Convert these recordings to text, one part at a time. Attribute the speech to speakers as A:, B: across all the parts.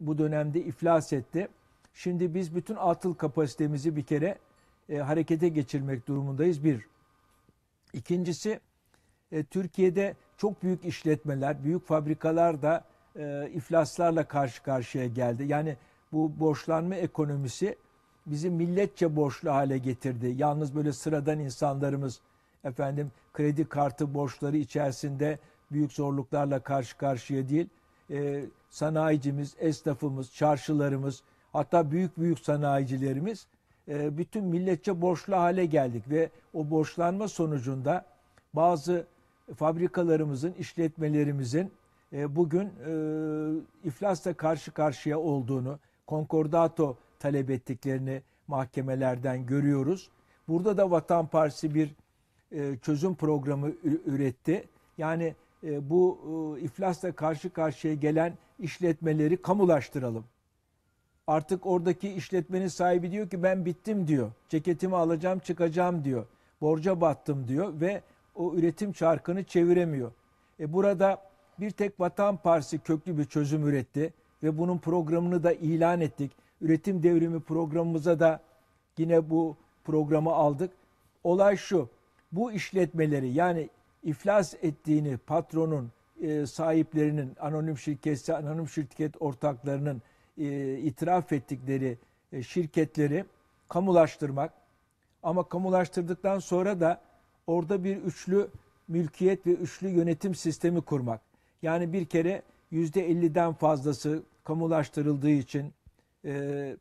A: bu dönemde iflas etti. Şimdi biz bütün atıl kapasitemizi bir kere e, harekete geçirmek durumundayız bir. İkincisi e, Türkiye'de çok büyük işletmeler, büyük fabrikalar da e, iflaslarla karşı karşıya geldi. Yani bu borçlanma ekonomisi bizi milletçe borçlu hale getirdi. Yalnız böyle sıradan insanlarımız efendim kredi kartı borçları içerisinde büyük zorluklarla karşı karşıya değil e, sanayicimiz, esnafımız, çarşılarımız, hatta büyük büyük sanayicilerimiz e, bütün milletçe borçlu hale geldik ve o borçlanma sonucunda bazı fabrikalarımızın, işletmelerimizin e, bugün e, iflasla karşı karşıya olduğunu, konkordato talep ettiklerini mahkemelerden görüyoruz. Burada da Vatan Partisi bir e, çözüm programı üretti. Yani e, bu e, iflasla karşı karşıya gelen işletmeleri kamulaştıralım. Artık oradaki işletmenin sahibi diyor ki ben bittim diyor. Ceketimi alacağım çıkacağım diyor. Borca battım diyor ve o üretim çarkını çeviremiyor. E burada bir tek Vatan Partisi köklü bir çözüm üretti ve bunun programını da ilan ettik. Üretim devrimi programımıza da yine bu programı aldık. Olay şu. Bu işletmeleri yani iflas ettiğini patronun, e, sahiplerinin, anonim şirketse anonim şirket ortaklarının e, itiraf ettikleri e, şirketleri kamulaştırmak ama kamulaştırdıktan sonra da orada bir üçlü mülkiyet ve üçlü yönetim sistemi kurmak. Yani bir kere yüzde %50'den fazlası kamulaştırıldığı için e,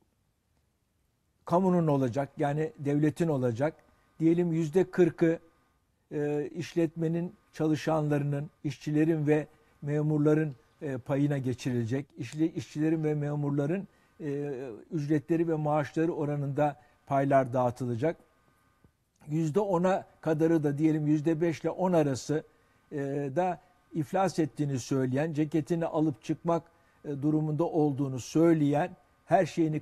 A: kamunun olacak yani devletin olacak. Diyelim yüzde %40'ı e, işletmenin çalışanlarının, işçilerin ve memurların e, payına geçirilecek. İşli, işçilerin ve memurların e, ücretleri ve maaşları oranında paylar dağıtılacak. Yüzde ona kadarı da diyelim yüzde ile on arası e, da iflas ettiğini söyleyen, ceketini alıp çıkmak e, durumunda olduğunu söyleyen, her şeyini